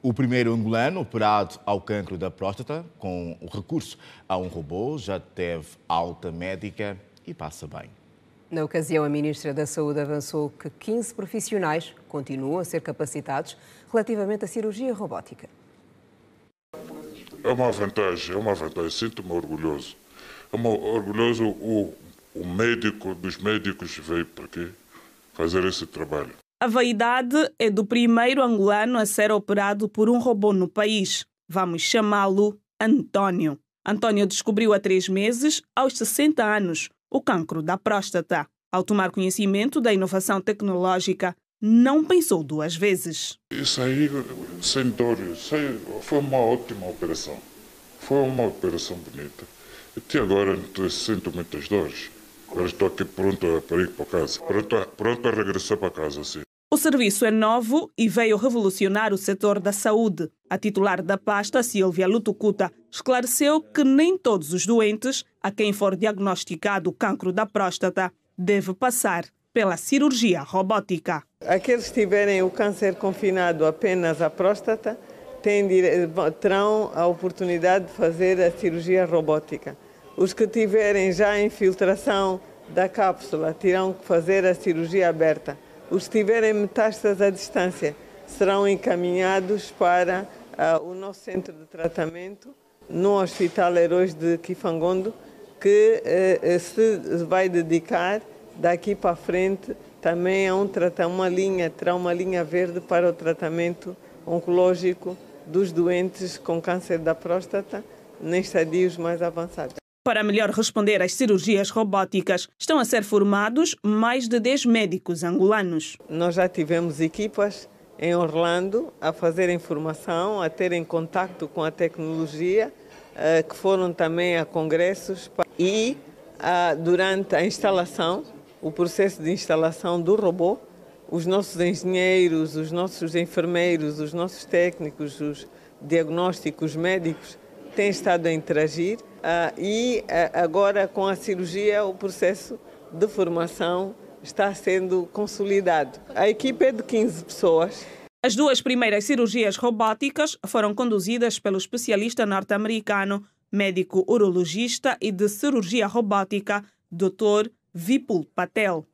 O primeiro angolano operado ao cancro da próstata com o recurso a um robô já teve alta médica e passa bem. Na ocasião, a Ministra da Saúde avançou que 15 profissionais continuam a ser capacitados relativamente à cirurgia robótica. É uma vantagem, é uma vantagem. Sinto-me orgulhoso. É uma, orgulhoso o, o médico dos médicos veio para aqui fazer esse trabalho. A vaidade é do primeiro angolano a ser operado por um robô no país. Vamos chamá-lo António. António descobriu há três meses, aos 60 anos, o cancro da próstata. Ao tomar conhecimento da inovação tecnológica, não pensou duas vezes. Isso aí, sem dor, foi uma ótima operação. Foi uma operação bonita. Até agora não sinto muitas dores. Agora estou aqui pronto para ir para casa. Pronto para pronto a regressar para casa, sim. O serviço é novo e veio revolucionar o setor da saúde. A titular da pasta, Silvia Lutucuta, esclareceu que nem todos os doentes a quem for diagnosticado o cancro da próstata deve passar pela cirurgia robótica. Aqueles que tiverem o câncer confinado apenas à próstata têm, terão a oportunidade de fazer a cirurgia robótica. Os que tiverem já a infiltração da cápsula terão que fazer a cirurgia aberta. Os que tiverem metástases à distância serão encaminhados para uh, o nosso centro de tratamento no Hospital Heróis de Kifangondo, que uh, se vai dedicar daqui para frente também a um, uma linha, terá uma linha verde para o tratamento oncológico dos doentes com câncer da próstata em estadios mais avançados. Para melhor responder às cirurgias robóticas, estão a ser formados mais de 10 médicos angolanos. Nós já tivemos equipas em Orlando a fazerem formação, a terem contato com a tecnologia, eh, que foram também a congressos e durante a instalação, o processo de instalação do robô, os nossos engenheiros, os nossos enfermeiros, os nossos técnicos, os diagnósticos médicos tem estado a interagir ah, e ah, agora com a cirurgia o processo de formação está sendo consolidado. A equipe é de 15 pessoas. As duas primeiras cirurgias robóticas foram conduzidas pelo especialista norte-americano, médico urologista e de cirurgia robótica, Dr. Vipul Patel.